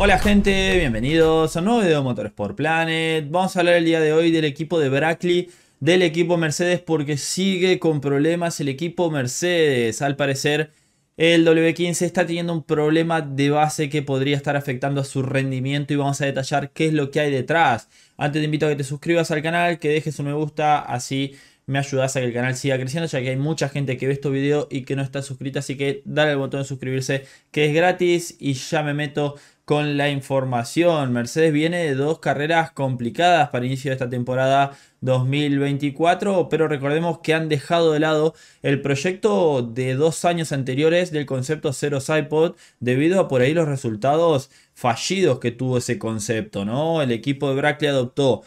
Hola gente, bienvenidos a un nuevo video de por Planet. Vamos a hablar el día de hoy del equipo de Brackley, del equipo Mercedes, porque sigue con problemas el equipo Mercedes. Al parecer, el W15 está teniendo un problema de base que podría estar afectando a su rendimiento y vamos a detallar qué es lo que hay detrás. Antes te invito a que te suscribas al canal, que dejes un me gusta, así me ayudas a que el canal siga creciendo, ya que hay mucha gente que ve este video y que no está suscrita, así que dale al botón de suscribirse, que es gratis y ya me meto con la información. Mercedes viene de dos carreras complicadas para inicio de esta temporada 2024, pero recordemos que han dejado de lado el proyecto de dos años anteriores del concepto Zero sipod debido a por ahí los resultados fallidos que tuvo ese concepto, ¿no? El equipo de Brackley adoptó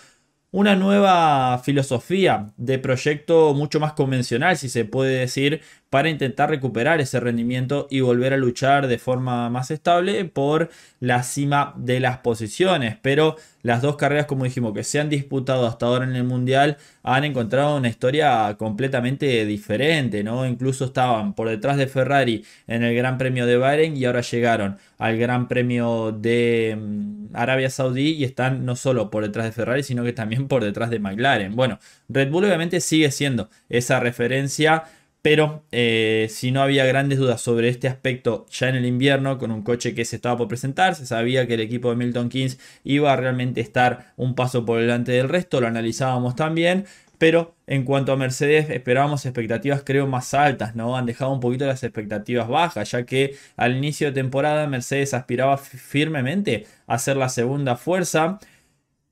una nueva filosofía de proyecto mucho más convencional, si se puede decir, para intentar recuperar ese rendimiento y volver a luchar de forma más estable por la cima de las posiciones. Pero las dos carreras, como dijimos, que se han disputado hasta ahora en el Mundial, han encontrado una historia completamente diferente, ¿no? Incluso estaban por detrás de Ferrari en el Gran Premio de Bahrein y ahora llegaron al Gran Premio de mm, Arabia Saudí y están no solo por detrás de Ferrari, sino que también por detrás de McLaren. Bueno, Red Bull obviamente sigue siendo esa referencia pero eh, si no había grandes dudas sobre este aspecto ya en el invierno, con un coche que se estaba por presentar, se sabía que el equipo de Milton Keynes iba a realmente estar un paso por delante del resto, lo analizábamos también. Pero en cuanto a Mercedes, esperábamos expectativas creo más altas, ¿no? Han dejado un poquito las expectativas bajas, ya que al inicio de temporada Mercedes aspiraba firmemente a ser la segunda fuerza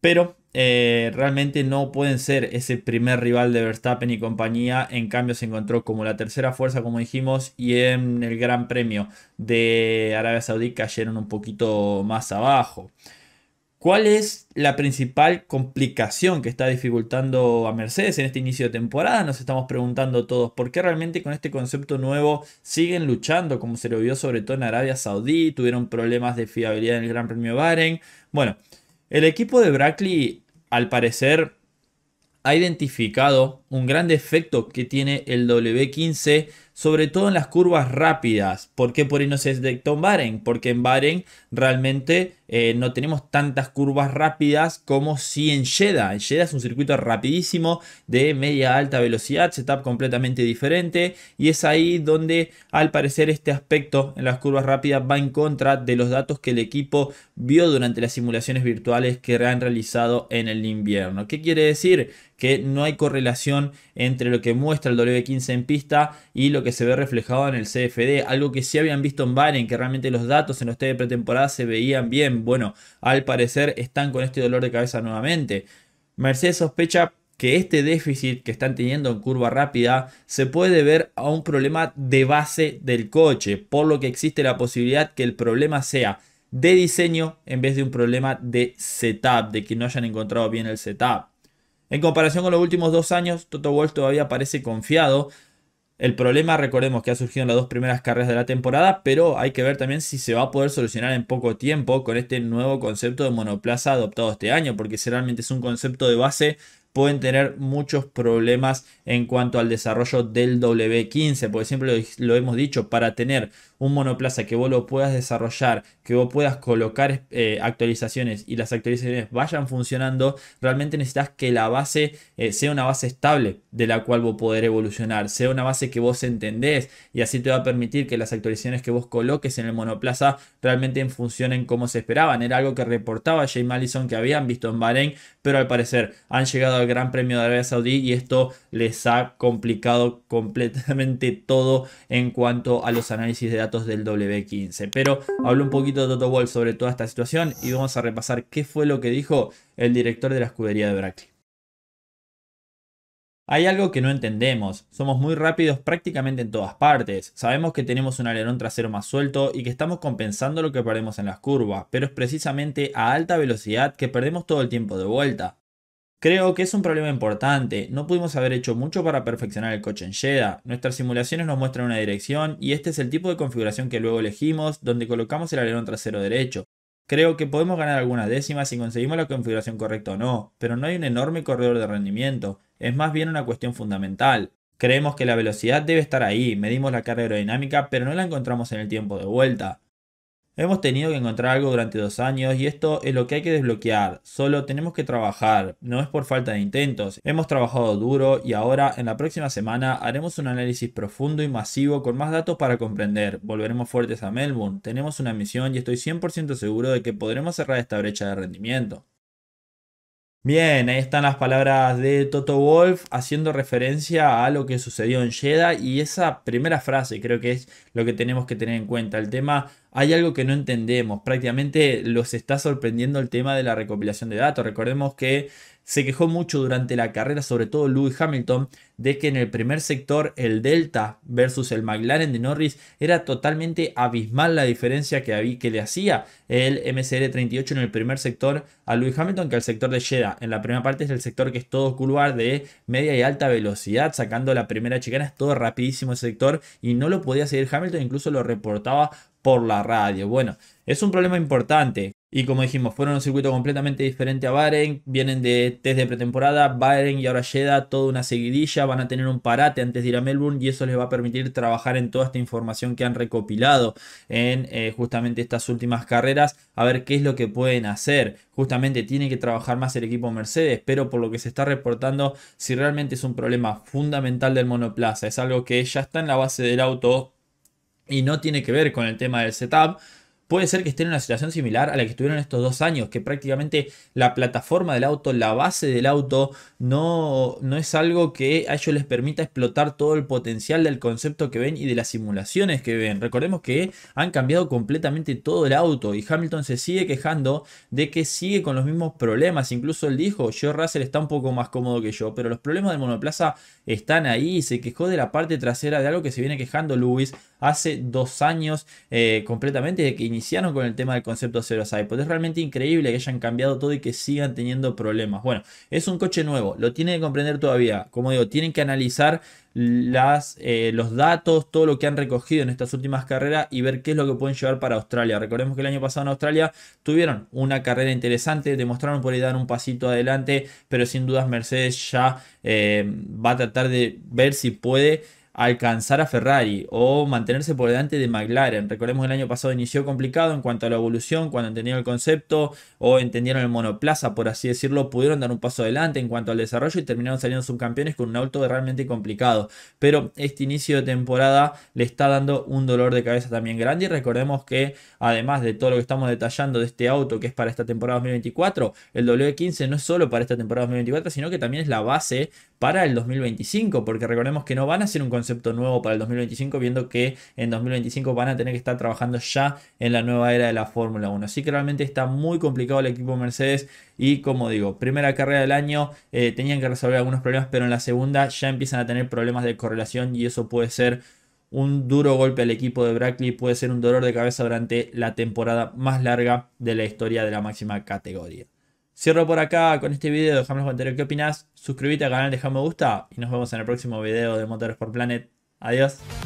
pero eh, realmente no pueden ser ese primer rival de Verstappen y compañía. En cambio, se encontró como la tercera fuerza, como dijimos, y en el Gran Premio de Arabia Saudí cayeron un poquito más abajo. ¿Cuál es la principal complicación que está dificultando a Mercedes en este inicio de temporada? Nos estamos preguntando todos, ¿por qué realmente con este concepto nuevo siguen luchando como se lo vio sobre todo en Arabia Saudí? Tuvieron problemas de fiabilidad en el Gran Premio Bahrein. Bueno, el equipo de Brackley, al parecer, ha identificado un gran defecto que tiene el W15 sobre todo en las curvas rápidas. ¿Por qué por ahí no se detectó en Bahrein? Porque en Bahrein realmente eh, no tenemos tantas curvas rápidas como si en Jeddah. En Jeddah es un circuito rapidísimo de media alta velocidad, setup completamente diferente y es ahí donde al parecer este aspecto en las curvas rápidas va en contra de los datos que el equipo vio durante las simulaciones virtuales que han realizado en el invierno. ¿Qué quiere decir? Que no hay correlación entre lo que muestra el W15 en pista y lo que se ve reflejado en el CFD, algo que sí habían visto en Baren, que realmente los datos en los test de pretemporada se veían bien. Bueno, al parecer están con este dolor de cabeza nuevamente. Mercedes sospecha que este déficit que están teniendo en curva rápida se puede ver a un problema de base del coche, por lo que existe la posibilidad que el problema sea de diseño en vez de un problema de setup, de que no hayan encontrado bien el setup. En comparación con los últimos dos años, Toto Wolff todavía parece confiado, el problema, recordemos que ha surgido en las dos primeras carreras de la temporada, pero hay que ver también si se va a poder solucionar en poco tiempo con este nuevo concepto de monoplaza adoptado este año, porque si realmente es un concepto de base pueden tener muchos problemas en cuanto al desarrollo del W15, porque siempre lo, hemos dicho, para tener un monoplaza que vos lo puedas desarrollar, que vos puedas colocar eh, actualizaciones y las actualizaciones vayan funcionando, realmente necesitas que la base eh, sea una base estable de la cual vos poder evolucionar, sea una base que vos entendés y así te va a permitir que las actualizaciones que vos coloques en el monoplaza realmente funcionen como se esperaban. Era algo que reportaba Jay Mallison que habían visto en Bahrein, pero al parecer han llegado a Gran Premio de Arabia Saudí y esto les ha complicado completamente todo en cuanto a los análisis de datos del W15. Pero hablo un poquito de Toto Wolf sobre toda esta situación y vamos a repasar qué fue lo que dijo el director de la escudería de Brackley. Hay algo que no entendemos. Somos muy rápidos prácticamente en todas partes. Sabemos que tenemos un alerón trasero más suelto y que estamos compensando lo que perdemos en las curvas, pero es precisamente a alta velocidad que perdemos todo el tiempo de vuelta. Creo que es un problema importante, no pudimos haber hecho mucho para perfeccionar el coche en Jeddah. Nuestras simulaciones nos muestran una dirección y este es el tipo de configuración que luego elegimos, donde colocamos el alerón trasero derecho. Creo que podemos ganar algunas décimas si conseguimos la configuración correcta o no, pero no hay un enorme corredor de rendimiento, es más bien una cuestión fundamental. Creemos que la velocidad debe estar ahí, medimos la carga aerodinámica pero no la encontramos en el tiempo de vuelta. Hemos tenido que encontrar algo durante dos años y esto es lo que hay que desbloquear. Solo tenemos que trabajar, no es por falta de intentos. Hemos trabajado duro y ahora en la próxima semana haremos un análisis profundo y masivo con más datos para comprender. Volveremos fuertes a Melbourne. Tenemos una misión y estoy 100% seguro de que podremos cerrar esta brecha de rendimiento. Bien, ahí están las palabras de Toto Wolf haciendo referencia a lo que sucedió en Jedi y esa primera frase creo que es lo que tenemos que tener en cuenta. El tema, hay algo que no entendemos, prácticamente los está sorprendiendo el tema de la recopilación de datos. Recordemos que se quejó mucho durante la carrera, sobre todo Lewis Hamilton, de que en el primer sector el Delta versus el McLaren de Norris era totalmente abismal la diferencia que, había, que le hacía el MCR38 en el primer sector a Lewis Hamilton que al sector de Jeddah. En la primera parte es el sector que es todo curvar de media y alta velocidad, sacando la primera chicana, es todo rapidísimo el sector y no lo podía seguir Hamilton, incluso lo reportaba por la radio. Bueno, es un problema importante y como dijimos, fueron un circuito completamente diferente a Bahrein. Vienen de test de pretemporada, Bahrein y ahora Jeddah, toda una seguidilla. Van a tener un parate antes de ir a Melbourne y eso les va a permitir trabajar en toda esta información que han recopilado en eh, justamente estas últimas carreras, a ver qué es lo que pueden hacer. Justamente tiene que trabajar más el equipo Mercedes, pero por lo que se está reportando, si realmente es un problema fundamental del monoplaza, es algo que ya está en la base del auto y no tiene que ver con el tema del setup puede ser que estén en una situación similar a la que estuvieron estos dos años, que prácticamente la plataforma del auto, la base del auto, no, no es algo que a ellos les permita explotar todo el potencial del concepto que ven y de las simulaciones que ven. Recordemos que han cambiado completamente todo el auto y Hamilton se sigue quejando de que sigue con los mismos problemas. Incluso él dijo, Joe Russell está un poco más cómodo que yo, pero los problemas del monoplaza están ahí. Se quejó de la parte trasera de algo que se viene quejando Lewis hace dos años eh, completamente de que iniciaron con el tema del concepto cero pues Es realmente increíble que hayan cambiado todo y que sigan teniendo problemas. Bueno, es un coche nuevo, lo tienen que comprender todavía. Como digo, tienen que analizar las, eh, los datos, todo lo que han recogido en estas últimas carreras y ver qué es lo que pueden llevar para Australia. Recordemos que el año pasado en Australia tuvieron una carrera interesante, demostraron poder dar un pasito adelante, pero sin dudas Mercedes ya eh, va a tratar de ver si puede alcanzar a Ferrari o mantenerse por delante de McLaren. Recordemos que el año pasado inició complicado en cuanto a la evolución, cuando entendieron el concepto o entendieron el monoplaza, por así decirlo, pudieron dar un paso adelante en cuanto al desarrollo y terminaron saliendo subcampeones con un auto realmente complicado. Pero este inicio de temporada le está dando un dolor de cabeza también grande y recordemos que además de todo lo que estamos detallando de este auto que es para esta temporada 2024, el W15 no es solo para esta temporada 2024, sino que también es la base para el 2025, porque recordemos que no van a ser un concepto concepto nuevo para el 2025, viendo que en 2025 van a tener que estar trabajando ya en la nueva era de la Fórmula 1. Así que realmente está muy complicado el equipo Mercedes y como digo, primera carrera del año eh, tenían que resolver algunos problemas, pero en la segunda ya empiezan a tener problemas de correlación y eso puede ser un duro golpe al equipo de Brackley puede ser un dolor de cabeza durante la temporada más larga de la historia de la máxima categoría. Cierro por acá con este video, dejame en los comentarios qué opinas, suscríbete al canal, deja me gusta y nos vemos en el próximo video de por Planet. Adiós.